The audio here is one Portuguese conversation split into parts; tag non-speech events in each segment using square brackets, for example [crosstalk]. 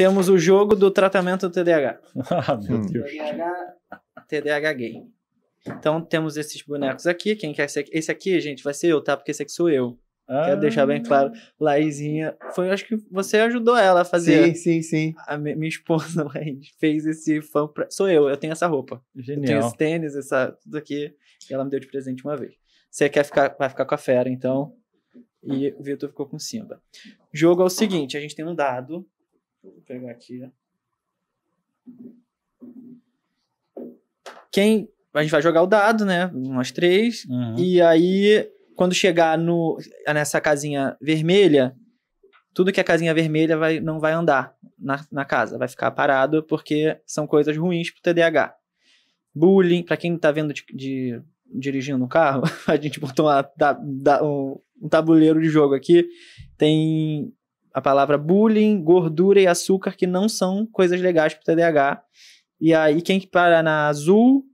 temos o jogo do tratamento do TDAH. [laughs] ah, meu hum. Deus. TDAH, TDAH gay. Então temos esses bonecos aqui. Quem quer ser. Esse aqui, gente, vai ser eu, tá? Porque esse aqui sou eu. Ah. Quero deixar bem claro. Laizinha, foi, acho que você ajudou ela a fazer. Sim, sim, sim. A minha esposa, [laughs] Laís, fez esse fã. Pra... Sou eu, eu tenho essa roupa. Genial. Eu tenho esse tênis, essa, tudo aqui. E ela me deu de presente uma vez. Você quer ficar, vai ficar com a fera, então. E o Vitor ficou com o Simba. O jogo é o seguinte: a gente tem um dado Vou pegar aqui. Né? Quem. A gente vai jogar o dado, né? Nós três. Uhum. E aí, quando chegar no, nessa casinha vermelha, tudo que é casinha vermelha vai, não vai andar na, na casa, vai ficar parado, porque são coisas ruins pro TDAH. Bullying, para quem tá vendo de, de dirigindo o um carro, [laughs] a gente botou uma, da, da, um, um tabuleiro de jogo aqui. Tem a palavra bullying, gordura e açúcar, que não são coisas legais para o TDAH. E aí, quem para na azul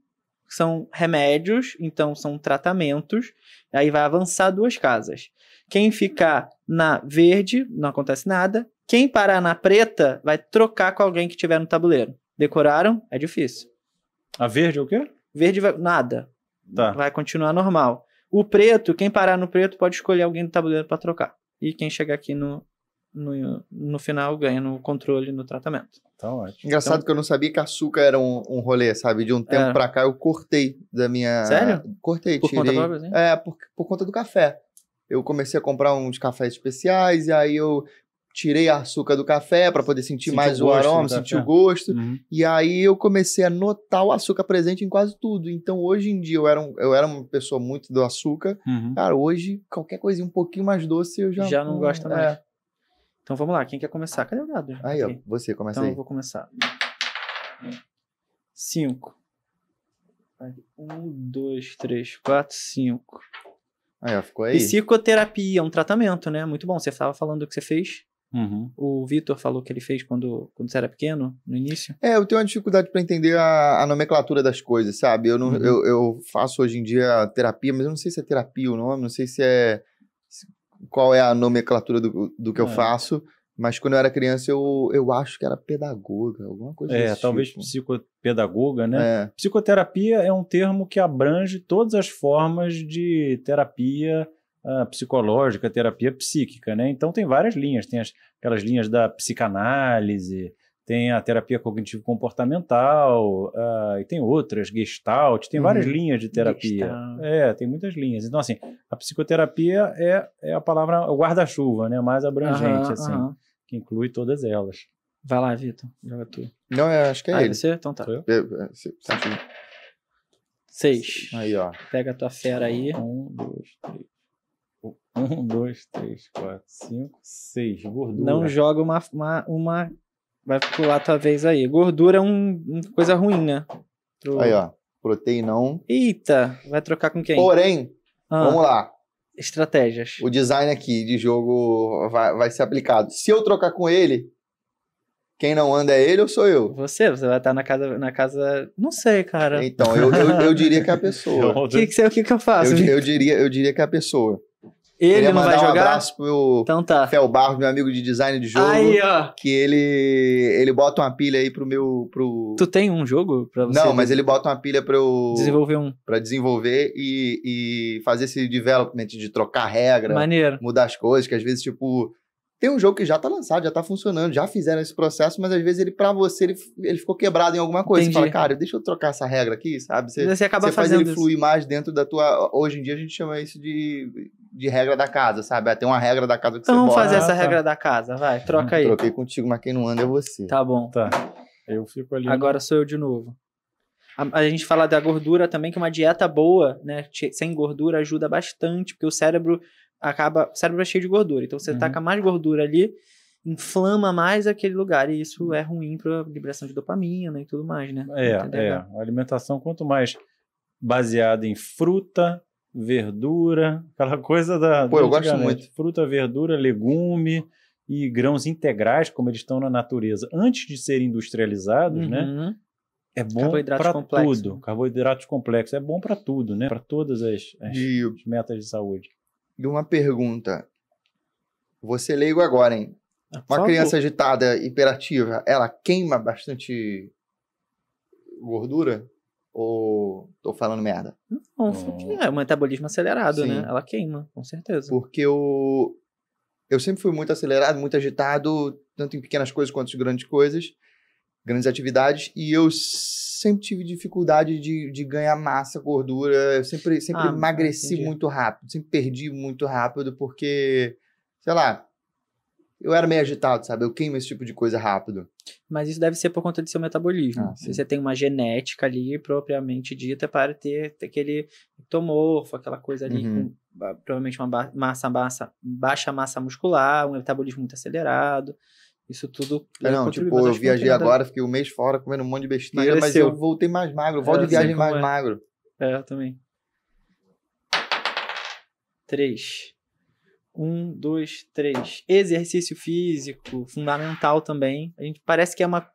são remédios, então são tratamentos. Aí vai avançar duas casas. Quem ficar na verde, não acontece nada. Quem parar na preta, vai trocar com alguém que tiver no tabuleiro. Decoraram? É difícil. A verde é o quê? Verde vai, nada. Tá. Vai continuar normal. O preto, quem parar no preto pode escolher alguém do tabuleiro para trocar. E quem chegar aqui no no, no final ganha no controle, no tratamento. Tá ótimo. Engraçado então, que eu não sabia que açúcar era um, um rolê, sabe? De um tempo é. pra cá eu cortei da minha. Sério? Cortei, por tirei. Conta própria, assim? É, por, por conta do café. Eu comecei a comprar uns cafés especiais e aí eu tirei açúcar do café para poder sentir mais o, o aroma, sentir o gosto. Uhum. E aí eu comecei a notar o açúcar presente em quase tudo. Então hoje em dia eu era, um, eu era uma pessoa muito do açúcar. Uhum. Cara, hoje qualquer coisinha um pouquinho mais doce eu já. Já não gosto é. Então vamos lá, quem quer começar? Cadê o dado? Aí, Aqui. ó, você começa então, aí. Então eu vou começar. Cinco. Um, dois, três, quatro, cinco. Aí, ó, ficou aí. Psicoterapia é um tratamento, né? Muito bom. Você estava falando o que você fez. Uhum. O Vitor falou que ele fez quando, quando você era pequeno, no início. É, eu tenho uma dificuldade para entender a, a, nomenclatura das coisas, sabe? Eu, não, uhum. eu, eu faço hoje em dia terapia, mas eu não sei se é terapia o nome, não sei se é qual é a nomenclatura do, do que é. eu faço, mas quando eu era criança eu, eu acho que era pedagoga, alguma coisa assim. É, talvez tipo. psicopedagoga, né? É. Psicoterapia é um termo que abrange todas as formas de terapia uh, psicológica, terapia psíquica, né? Então tem várias linhas, tem as, aquelas linhas da psicanálise, tem a terapia cognitivo-comportamental, uh, e tem outras, gestalt, tem uhum. várias linhas de terapia. Gestalt. É, tem muitas linhas. Então, assim, a psicoterapia é, é a palavra, o guarda-chuva, né? Mais abrangente, uhum, assim, uhum. que inclui todas elas. Vai lá, Vitor, joga tu. Não, eu acho que é ah, é ele. você? Então tá. Eu? Eu, tá Seis. Aí, ó. Pega a tua fera aí. Um, dois, três. Um, dois, três, quatro, cinco, seis. Gordura. Não joga uma, uma, uma Vai pular tua vez aí. Gordura é um, uma coisa ruim, né? Pro... Aí, ó. Proteinão. Eita, vai trocar com quem? Porém, ah, vamos lá. Estratégias. O design aqui de jogo vai, vai ser aplicado. Se eu trocar com ele, quem não anda é ele ou sou eu? Você, você vai estar na casa. Na casa não sei, cara. Então, eu, eu, eu diria que é a pessoa. [laughs] O que, que, que, eu faço? Eu, eu, diria, eu diria que é a pessoa. Ele Queria não vai jogar? um abraço pro meu então tá. Fel Barros, meu amigo de design de jogo. Aí, ó. Que ele, ele bota uma pilha aí pro meu... Pro... Tu tem um jogo pra você? Não, mas ele bota uma pilha pra eu... Desenvolver um. Pra desenvolver e, e fazer esse development de trocar regra. Maneiro. Mudar as coisas, que às vezes, tipo... Tem um jogo que já tá lançado, já tá funcionando, já fizeram esse processo, mas às vezes ele, para você, ele, ele ficou quebrado em alguma coisa. Entendi. Você fala, cara, deixa eu trocar essa regra aqui, sabe? Você, você acaba você faz ele fluir mais dentro da tua. Hoje em dia a gente chama isso de de regra da casa, sabe? Ah, tem uma regra da casa que então você Então vamos fazer essa ah, tá. regra da casa, vai, troca aí. Troquei contigo, mas quem não anda é você. Tá bom. Tá. Eu fico ali. Agora sou eu de novo. A, a gente fala da gordura também, que uma dieta boa, né? Sem gordura ajuda bastante, porque o cérebro acaba. O cérebro é cheio de gordura. Então você uhum. taca mais gordura ali, inflama mais aquele lugar. E isso é ruim para liberação de dopamina e tudo mais, né? É, é. A alimentação, quanto mais baseada em fruta, verdura, aquela [laughs] coisa da. Pô, eu gosto muito. Fruta, verdura, legume e grãos integrais, como eles estão na natureza, antes de serem industrializados, né, uhum. né? É bom para tudo. Carboidratos complexos é bom para tudo, né? Para todas as, as, e, as, metas de saúde. E uma pergunta. Você é leigo agora, hein? Ah, uma criança agitada, hiperativa, ela queima bastante gordura? Ou tô falando merda? é o metabolismo acelerado, né? Sim. né? Ela queima, com certeza. Porque eu, eu sempre fui muito acelerado, muito agitado, tanto em pequenas coisas quanto em grandes coisas, grandes atividades, e eu sempre tive dificuldade de, de ganhar massa, gordura, eu sempre, sempre ah, emagreci entendi. muito rápido, sempre perdi muito rápido, porque, sei lá, eu era meio agitado, sabe? Eu queimo esse tipo de coisa rápido. Mas isso deve ser por conta do seu metabolismo. Ah, você tem uma genética ali, propriamente dita, para ter, ter aquele tomorfo, aquela coisa ali uhum. com ah, provavelmente uma ba massa, massa, baixa massa muscular, um metabolismo muito acelerado. Isso tudo. É, não, tipo, eu viajei agora, fiquei um mês fora comendo um monte de besteira, Emagreceu. mas eu voltei mais magro, Voltei volto de é, viagem mais é. magro. É, eu também. Três. Um, dois, três. Exercício físico, fundamental também. A gente parece que é uma.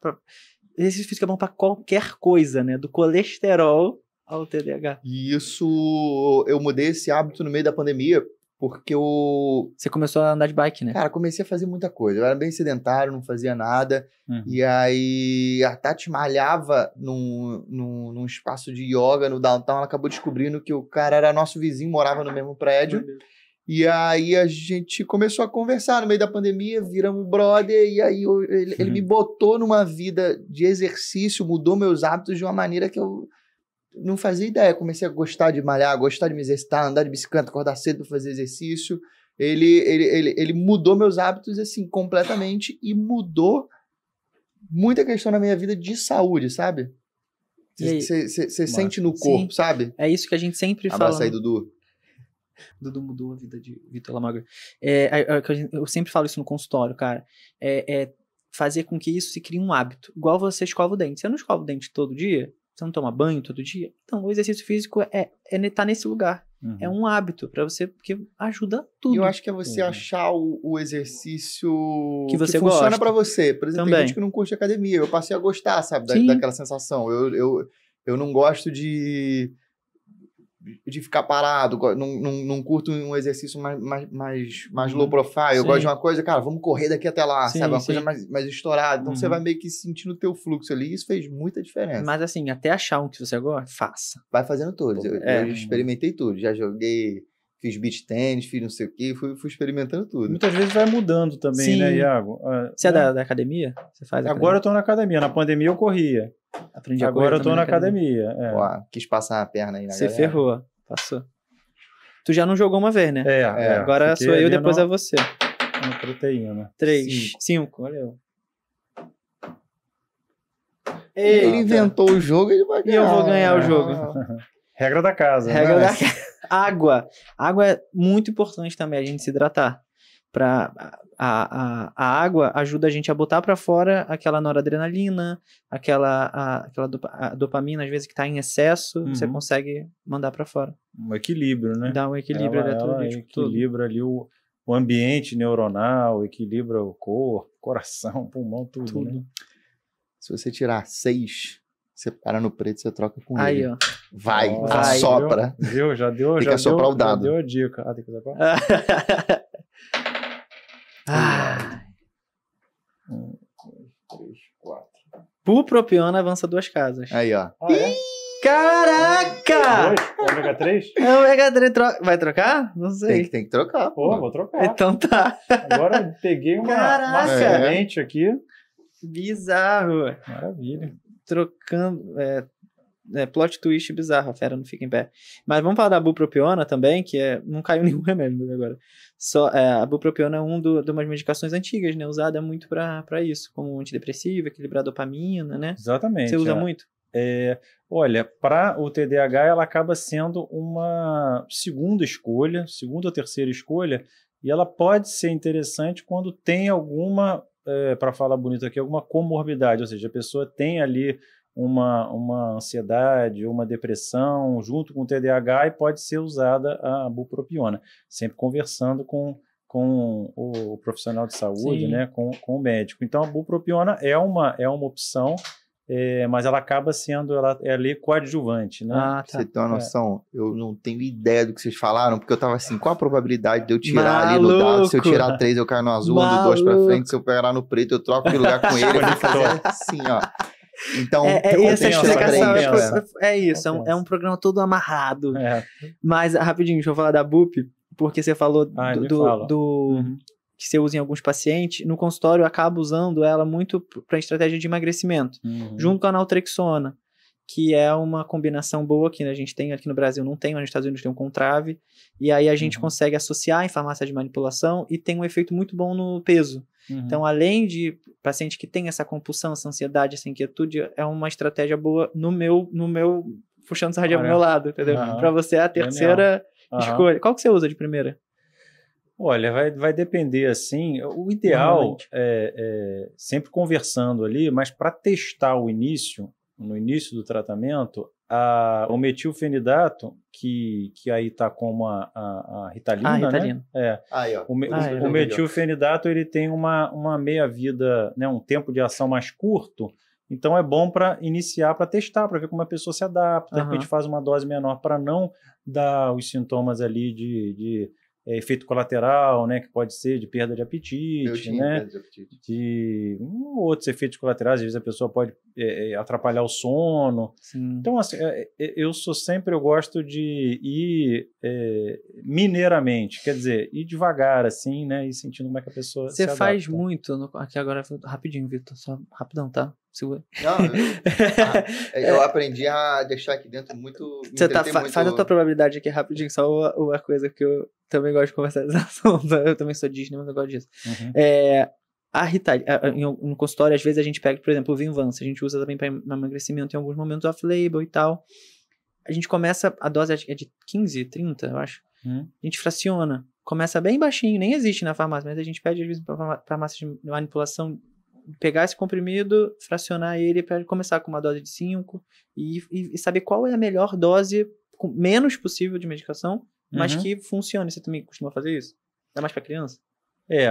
Exercício físico é bom para qualquer coisa, né? Do colesterol ao TDAH. E isso. Eu mudei esse hábito no meio da pandemia, porque eu. Você começou a andar de bike, né? Cara, comecei a fazer muita coisa. Eu era bem sedentário, não fazia nada. Uhum. E aí a Tati malhava num, num, num, espaço de yoga no downtown. Ela acabou descobrindo que o cara era nosso vizinho, morava no mesmo prédio. Meu Deus. E aí a gente começou a conversar no meio da pandemia, viramos brother, e aí eu, ele, ele, me uhum. botou numa vida de exercício, mudou meus hábitos de uma maneira que eu não fazia ideia. Comecei a gostar de malhar, gostar de me exercitar, andar de bicicleta, acordar cedo, fazer exercício. Ele, ele, ele, ele mudou meus hábitos assim completamente e mudou muita questão na minha vida de saúde, sabe? Você sente no corpo, Sim. sabe? É isso que a gente sempre Abraça fala. Abraça aí, né? Dudu. Dudu mudou a vida de Vitor Lamagra. É, eu sempre falo isso no consultório, cara. É, é, fazer com que isso se crie um hábito. Igual você escova o dente. Você não escova o dente todo dia? Você não toma banho todo dia? Então, o exercício físico é, é, é tá nesse lugar. Uhum. É um hábito para você, porque ajuda tudo. Eu acho que é você uhum. achar o, o, exercício que, você que funciona para você. Por exemplo, Também. tem gente que não curte academia. Eu passei a gostar, sabe, da, daquela sensação. Eu, eu, eu não gosto de de ficar parado, não, não, não curto um exercício mais, mais, mais, mais uhum. low profile, eu gosto de uma coisa, cara, vamos correr daqui até lá, sim, sabe? Uma sim. coisa mais, mais estourada. Então uhum. você vai meio que sentindo o teu fluxo ali, isso fez muita diferença. Mas assim, até achar um que você gosta, faça. Vai fazendo todos. Eu, é. eu experimentei tudo, já joguei fiz beach tênis, fiz não sei o quê, fui, fui experimentando tudo. Muitas vezes vai mudando também, né, Sim. né, Iago? Ah, você é né? da, da, academia? Você faz Agora eu tô na academia. Na pandemia eu corria. Aprendi Agora a eu tô na academia. academia. É. Uau, quis passar a perna aí na Você galera. ferrou. Passou. Tu já não jogou uma vez, né? É. é, é. agora sou eu, depois é você. Uma proteína. Três. Cinco. Cinco olha Ele inventou o jogo, ele vai ganhar. E eu vou ganhar o jogo. [laughs] [laughs] Regra da casa. Né? Regra né? da [laughs] Água. Água é muito importante também a gente se hidratar. Pra, a, a, a água ajuda a gente a botar para fora aquela noradrenalina, aquela, a, aquela a dopamina, às vezes, que está em excesso, uhum. você consegue mandar para fora. Um equilíbrio, né? Dá um equilíbrio ela, eletrolítico. Ela equilibra tudo. ali o, o ambiente neuronal, equilibra o corpo, coração, pulmão, tudo. Né? tudo. Né? Se você tirar seis você para no preto, você troca com aí, ele. Aí, ó. Vai, oh, assopra. Viu? viu? Já deu, tem já que deu, o dado. Já deu a dica. Ah, tem que assoprar? ah. [laughs] Um, dois, três, quatro. Bupropiona avança duas casas. Aí, ó. Ah, é? Caraca! Dois? É ômega 3? É ômega 3. Tro... Vai trocar? Não sei. Tem que, tem que trocar. Pô, pô, vou trocar. Então tá. Agora peguei uma, Caraca. É. aqui. Bizarro. Maravilha trocando. É, é, plot twist bizarro, a fera não fica em pé. Mas vamos falar da bupropiona também, que é, não caiu [laughs] nenhum remédio agora. Só, é, a bupropiona é um do, de umas medicações antigas, né? Usada muito para isso, como antidepressivo, equilibrar a dopamina, né? Exatamente. Você usa é. muito? É, olha, para o TDAH ela acaba sendo uma segunda escolha, segunda ou terceira escolha, e ela pode ser interessante quando tem alguma é, eh, para falar bonito aqui, alguma comorbidade, ou seja, a pessoa tem ali uma, uma ansiedade, uma depressão, junto com o TDAH, e pode ser usada a bupropiona, sempre conversando com, com o profissional de saúde, né, com, com o médico. Então, a bupropiona é uma, é uma opção é, mas ela acaba sendo, ela, ela é coadjuvante, né? Ah, tá. Você tem uma é. noção, é. eu não tenho ideia do que vocês falaram, porque eu tava assim, qual a probabilidade de eu tirar Maluco. ali no dado? Se eu tirar três, eu caio no azul, Maluco. dois pra frente, se eu pegar no preto, eu troco de lugar com [laughs] ele, eu vou fazer assim, ó. Então, é, é essa explicação. É, é, isso, é um, é um, programa todo amarrado. Mas, rapidinho, deixa eu falar da BUP, porque você falou do, do, do, uhum que você usa em alguns pacientes, no consultório eu acabo usando ela muito para estratégia de emagrecimento, uhum. junto com a naltrexona, que é uma combinação boa que a gente tem aqui no Brasil, não tem, mas nos Estados Unidos tem um Contrave, e aí a gente uhum. consegue associar em farmácia de manipulação e tem um efeito muito bom no peso. Uhum. Então, além de paciente que tem essa compulsão, essa ansiedade, essa inquietude, é uma estratégia boa no meu, no meu puxando sardinha pro meu lado, entendeu? Para você é a terceira escolha. Qual que você usa de primeira? Olha, vai, vai depender assim. O ideal é, é, sempre conversando ali, mas para testar o início, no início do tratamento, a, o metilfenidato, que, que aí está como a, a, a ritalina, ah, a né? ritalina. Né? É. Aí, o, me, ah, o, é o metilfenidato ele tem uma, uma meia-vida, né, um tempo de ação mais curto. Então é bom para iniciar, para testar, para ver como a pessoa se adapta. Uhum. De repente faz uma dose menor para não dar os sintomas ali de, de é, efeito colateral, né, que pode ser de perda de apetite, né, de, apetite. de um, outros efeitos colaterais, às vezes a pessoa pode é, é atrapalhar o sono. Sim. Então, assim, é, é, eu sou sempre, eu gosto de ir é, mineiramente, quer dizer, ir devagar, assim, né, e sentindo como é que a pessoa Você faz muito, no, aqui agora, rapidinho, Vitor, só rapidão, tá? sua. Não, eu, [laughs] ah, é, eu aprendi a deixar aqui dentro muito. Você tá, fa muito... Faz a tua probabilidade aqui rapidinho, só uma, uma coisa que eu também gosto de conversar desse [laughs] assunto. Eu também sou Disney, mas eu gosto disso. Uhum. É, a Rita, no consultório, às vezes a gente pega, por exemplo, o Vinvança, a gente usa também para emagrecimento em alguns momentos off-label e tal. A gente começa, a dose é de 15, 30, eu acho. Uhum. A gente fraciona. Começa bem baixinho, nem existe na farmácia, mas a gente pede às vezes para farmácia de manipulação pegar esse comprimido, fracionar ele para começar com uma dose de 5 e, e, saber qual é a melhor dose, com menos possível de medicação, mas uhum. que funcione. Você também costuma fazer isso? É mais para criança? É,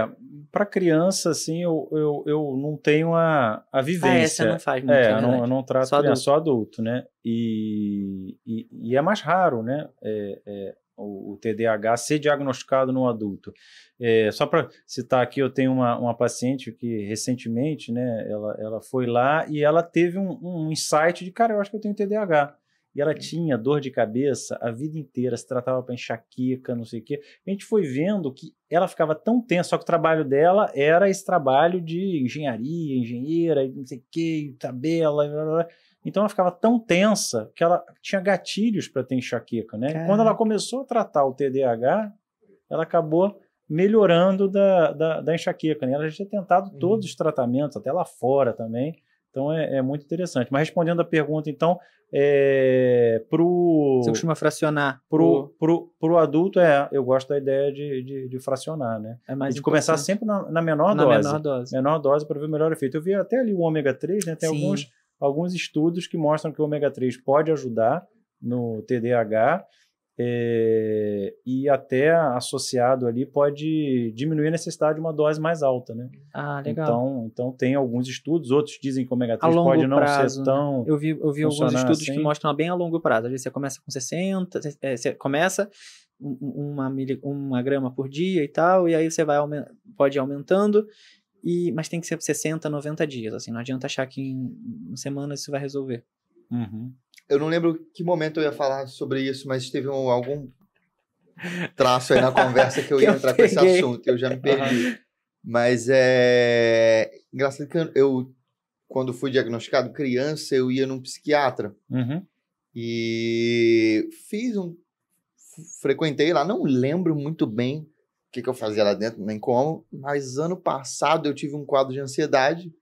para criança, assim, eu, eu, eu não tenho a, a ah, é, vivência. Ah, essa não faz muito, é, né? eu não, eu não trato só criança, adulto. só adulto, né? E, e, e, é mais raro, né? É, é, o, o TDAH ser diagnosticado no adulto. É, só para citar aqui, eu tenho uma, uma paciente que recentemente, né, ela, ela foi lá e ela teve um, um insight de, cara, eu acho que eu tenho TDAH. E ela tinha dor de cabeça a vida inteira, se tratava para enxaqueca, não sei o quê. A gente foi vendo que ela ficava tão tensa, só que o trabalho dela era esse trabalho de engenharia, engenheira, não sei o quê, tabela. Blá, blá, blá. Então ela ficava tão tensa que ela tinha gatilhos para ter enxaqueca, né? quando ela começou a tratar o TDAH, ela acabou melhorando da, da, da enxaqueca, né? Ela já tinha tentado uhum. todos os tratamentos, até lá fora também. Então é, é, muito interessante. Mas respondendo a pergunta, então, é, pro. Você costuma fracionar? Pro, pro, pro adulto, é, eu gosto da ideia de, de, de fracionar, né? É mais e de importante. começar sempre na, na menor na dose. Menor dose. Menor dose para ver o melhor efeito. Eu vi até ali o ômega 3, né? Tem Sim. alguns alguns estudos que mostram que o ômega 3 pode ajudar no TDAH é, e até associado ali pode diminuir a necessidade de uma dose mais alta, né? Ah, legal. Então, então tem alguns estudos, outros dizem que o ômega 3 pode não prazo, ser né? tão. Né? Eu vi, eu vi alguns estudos assim. que mostram bem a longo prazo. Às vezes você começa com 60, é, você começa uma, uma grama por dia e tal, e aí você vai pode ir aumentando e, mas tem que ser 60, 90 dias, assim, não adianta achar que em uma semana isso vai resolver. Uhum. Eu não lembro que momento eu ia falar sobre isso, mas teve um, algum traço aí na [laughs] conversa que eu ia eu entrar peguei. com esse assunto, eu já me perdi. Mas é engraçado que eu, quando fui diagnosticado criança, eu ia num psiquiatra. Uhum. E fiz um. Frequentei lá, não lembro muito bem que, que eu fazia lá dentro, nem como, mas ano passado eu tive um quadro de ansiedade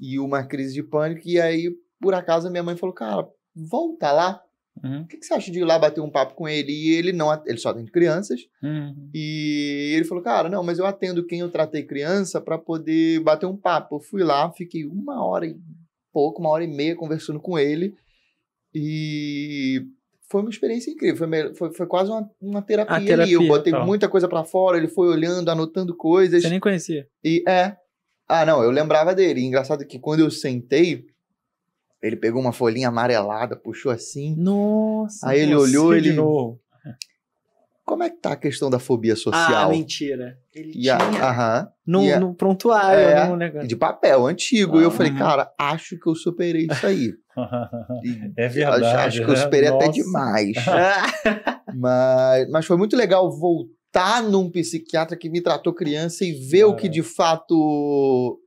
e uma crise de pânico, e aí, por acaso, minha mãe falou, cara, volta lá, uhum. o uhum. que, que, você acha de ir lá bater um papo com ele? E ele não, ele só atende crianças. Uhum. E ele falou, cara, não, mas eu atendo quem eu tratei criança para poder bater um papo. Eu fui lá, fiquei uma hora e pouco, uma hora e meia conversando com ele. E foi uma experiência incrível. Foi, foi, foi quase uma, uma terapia, terapia, ali. Eu botei tá. muita coisa para fora, ele foi olhando, anotando coisas. Você nem conhecia. E é. Ah, não, eu lembrava dele. engraçado que quando eu sentei, ele pegou uma folhinha amarelada, puxou assim. Nossa! Aí ele olhou, ele. De novo como é que tá a questão da fobia ah, social? Ah, mentira. Ele tinha. Aham. no yeah. prontuário, é, num negócio. De papel, antigo. Ah, e eu falei, cara, acho que eu superei isso aí. [laughs] é verdade. Acho, que eu né? superei né? até Nossa. demais. [laughs] mas, mas foi muito legal voltar num psiquiatra que me tratou criança e ver o que é. de fato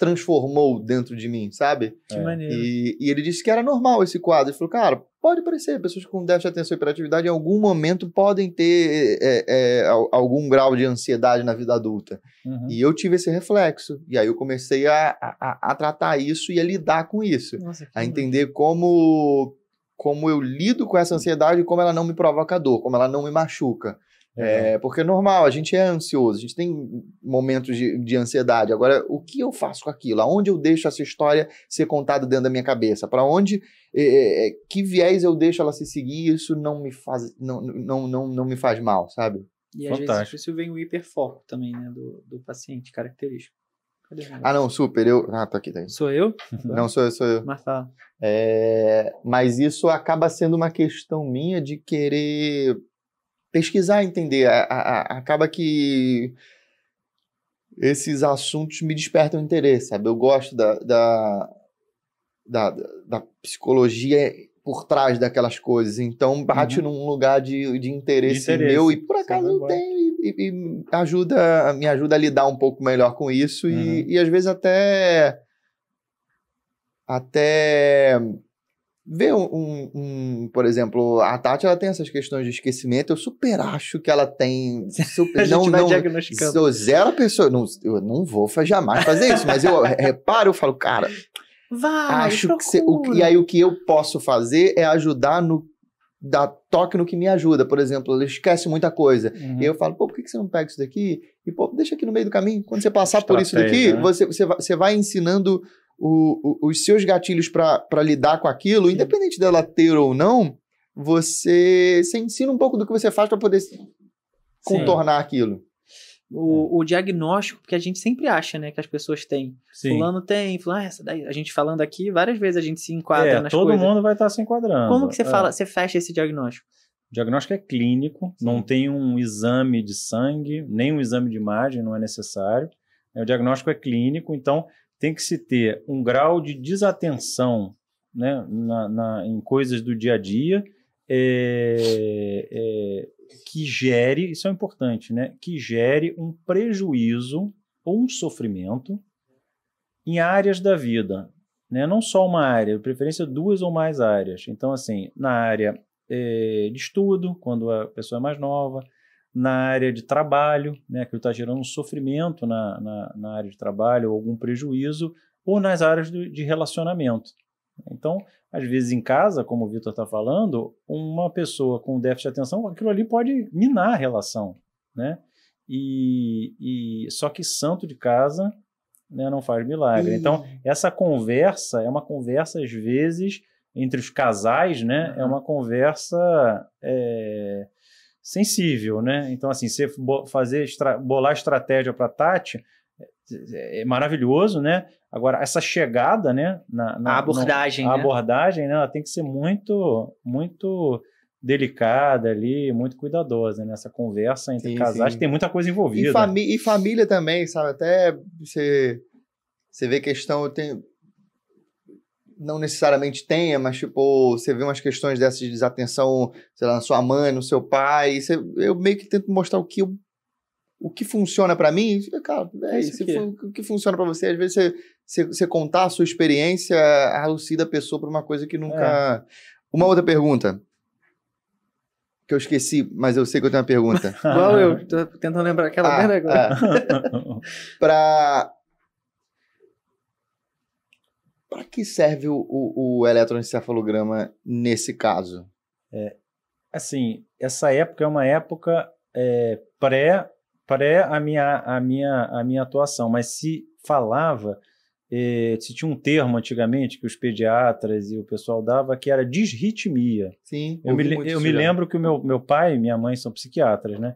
transformou dentro de mim, sabe? Que é. maneiro. E, e, ele disse que era normal esse quadro. Ele falou, cara, pode parecer, pessoas com déficit de atenção e hiperatividade em algum momento podem ter é, é, é algum grau de ansiedade na vida adulta. Uhum. E eu tive esse reflexo. E aí eu comecei a, a, a tratar isso e a lidar com isso. Nossa, a entender como como eu lido com essa ansiedade e como ela não me provoca dor, como ela não me machuca. É. é, porque é normal, a gente é ansioso, a gente tem momentos de, de, ansiedade. Agora, o que eu faço com aquilo? Aonde eu deixo essa história ser contada dentro da minha cabeça? Para onde, é, é, é, que viés eu deixo ela se seguir? Isso não me faz, não, não, não, não me faz mal, sabe? E Fantástico. às vezes isso vem o hiperfoco também, né, do, do paciente característico. Ah, não, super. Eu... Ah, tô aqui. Tá Sou eu? [laughs] Não, sou eu, sou eu. Mas fala. Tá. É... Mas isso acaba sendo uma questão minha de querer pesquisar, entender. A, a, acaba que esses assuntos me despertam interesse, sabe? Eu gosto da, da, da, da psicologia por trás daquelas coisas. Então bate uhum. num lugar de, de, interesse, de interesse meu e por acaso eu tenho e, e, ajuda, me ajuda a lidar um pouco melhor com isso uhum. e, e às vezes até até Vê um, um, um, por exemplo, a Tati ela tem essas questões de esquecimento. Eu super acho que ela tem. [laughs] Super, a gente não, vai não, diagnosticando. Sou zero pessoa. Não, eu não vou jamais fazer isso, mas eu reparo, eu falo, cara. Vai, acho que cê, o, E aí o que eu posso fazer é ajudar no dar toque no que me ajuda. Por exemplo, ele esquece muita coisa. Uhum. E eu falo, pô, por que você não pega isso daqui? E, pô, deixa aqui no meio do caminho. Quando você passar Estratégia, por isso daqui, né? você, você, vai, você vai ensinando o, os seus gatilhos para lidar com aquilo, Sim. independente dela ter ou não, você, você ensina um pouco do que você faz para poder contornar Sim. aquilo. O, o, diagnóstico que a gente sempre acha, né, que as pessoas têm. Sim. Fulano tem, fulano, ah, essa daí. A gente falando aqui, várias vezes a gente se enquadra é, nas todo coisas. Todo mundo vai estar tá se enquadrando. Como que você é. fala, você fecha esse diagnóstico? O diagnóstico é clínico, Sim. não tem um exame de sangue, nem um exame de imagem, não é necessário. É, o diagnóstico é clínico, então tem que se ter um grau de desatenção né, na, na em coisas do dia a dia é, é, que gere, isso é importante, né, que gere um prejuízo ou um sofrimento em áreas da vida. Né, não só uma área, de preferência duas ou mais áreas. Então, assim, na área é, de estudo, quando a pessoa é mais nova, na área de trabalho, né? aquilo está gerando um sofrimento na, na, na, área de trabalho, ou algum prejuízo, ou nas áreas do, de relacionamento. Então, às vezes em casa, como o Vitor está falando, uma pessoa com déficit de atenção, aquilo ali pode minar a relação, né? E, e só que santo de casa né, não faz milagre. E... Então, essa conversa é uma conversa, às vezes, entre os casais, né? Uhum. É uma conversa é, sensível, né? Então, assim, você fazer, estra bolar estratégia para Tati é, é maravilhoso, né? Agora, essa chegada, né? Na, na a abordagem, na, a né? abordagem, né? Ela tem que ser muito, muito delicada ali, muito cuidadosa nessa né? conversa entre sim, casais, sim. tem muita coisa envolvida. E, e, família também, sabe? Até você, você vê questão, tem, não necessariamente tenha, mas tipo, você vê umas questões dessas de desatenção, sei lá, na sua mãe, no seu pai, você, eu meio que tento mostrar o que o que funciona para mim, cara, é isso, o que funciona para você, às vezes você, você, você, contar a sua experiência alucida a pessoa para uma coisa que nunca... É. Uma outra pergunta, que eu esqueci, mas eu sei que eu tenho uma pergunta. Qual [laughs] eu? [laughs] Tô tentando lembrar aquela ah, merda agora. Ah. [laughs] pra para que serve o, o, o eletroencefalograma nesse caso? É, assim, essa época é uma época é, pré pré a minha a minha a minha atuação, mas se falava é, se tinha um termo antigamente que os pediatras e o pessoal dava que era disritmia. Sim. Eu, me, eu me, lembro que o meu, meu pai e minha mãe são psiquiatras, né?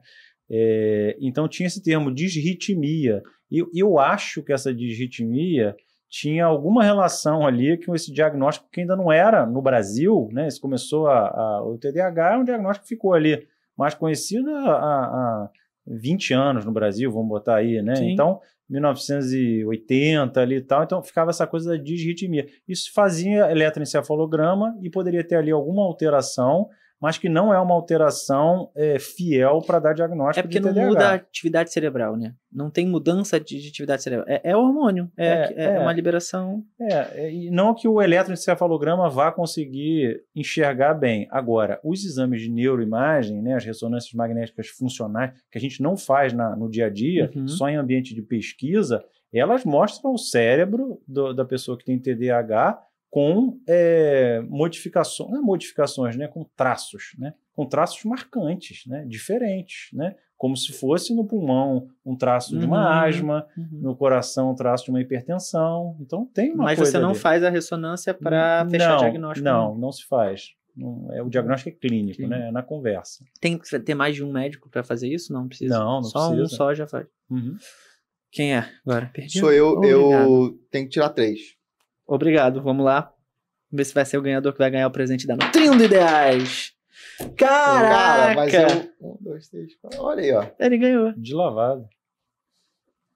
É, então tinha esse termo disritmia. E eu, eu acho que essa disritmia tinha alguma relação ali com esse diagnóstico que ainda não era no Brasil, né? Isso começou a, a o TDAH é um diagnóstico que ficou ali mais conhecido há, há 20 anos no Brasil, vamos botar aí, né? Sim. Então, 1980 ali e tal, então ficava essa coisa da disritmia. Isso fazia eletroencefalograma e poderia ter ali alguma alteração mas que não é uma alteração é, fiel para dar diagnóstico. É porque não muda a atividade cerebral, né? Não tem mudança de, atividade cerebral. É, é hormônio, é é, é, é, é, uma liberação. É, é, e não que o eletroencefalograma vá conseguir enxergar bem. Agora, os exames de neuroimagem, né, as ressonâncias magnéticas funcionais, que a gente não faz na, no dia a dia, uhum. só em ambiente de pesquisa, elas mostram o cérebro do, da pessoa que tem TDAH com é, modificações, não é modificações, né, com traços, né, com traços marcantes, né, diferentes, né, como se fosse no pulmão um traço uhum, de uma uhum, asma, uhum. no coração um traço de uma hipertensão. Então tem uma Mas coisa você não ali. faz a ressonância para fechar o diagnóstico? Não, não, né? não se faz. é, o diagnóstico é clínico, Sim. né? É na conversa. Tem que ter mais de um médico para fazer isso? Não precisa. Não, não só precisa. um só já faz. Uhum. Quem é agora? Perdi Sou eu, Obrigado. eu tenho que tirar três. Obrigado, vamos lá. Vamos ver se vai ser o ganhador que vai ganhar o presente da Nutrindo Ideais. Caraca! Cara, mas é um, um, dois, três, quatro. Olha aí, ó. Ele ganhou. De lavado.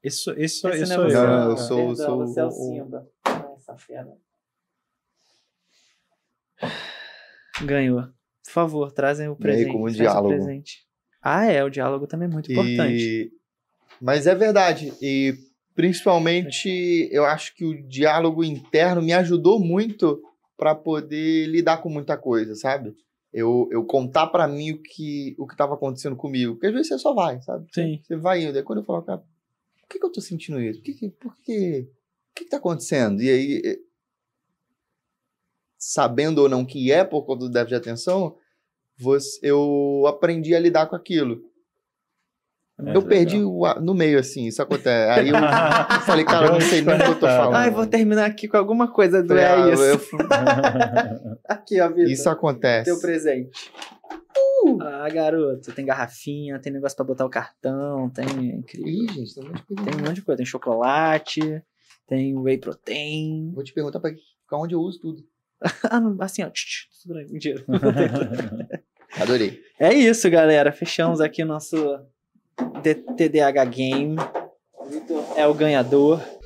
Isso, isso, Esse isso. Não, é não, é não, eu sou, Perdão, sou você o, é o Simba. Nossa, fera. Ganhou. Por favor, trazem o presente. Meio como um diálogo. presente. Ah, é, o diálogo também é muito e... importante. Mas é verdade. E Principalmente, eu acho que o diálogo interno me ajudou muito para poder lidar com muita coisa, sabe? Eu, eu contar para mim o que o que estava acontecendo comigo. Porque às vezes você só vai, sabe? Sim. Você vai indo. Aí quando eu falo, cara, por que, que eu tô sentindo isso? Por que, por que, o que, que tá acontecendo? E aí, sabendo ou não que é por conta do déficit de atenção, você, eu aprendi a lidar com aquilo. É. eu perdi o, no meio, assim, isso acontece. Aí eu, [laughs] falei, cara, eu não sei nem o que eu tô falando. Ai, vou terminar aqui com alguma coisa do é, ah, isso. Eu... [laughs] [laughs] aqui, ó, vida. Isso acontece. Teu presente. Uh! Ah, garoto, tem garrafinha, tem negócio pra botar o cartão, tem. É Ih, gente, tem um monte de coisa. Tem um monte de coisa, tem chocolate, tem whey protein. Vou te perguntar pra, onde eu uso tudo. ah, não, assim, ó, tudo bem, Adorei. É isso, galera. Fechamos aqui o nosso DTDH Game é o ganhador.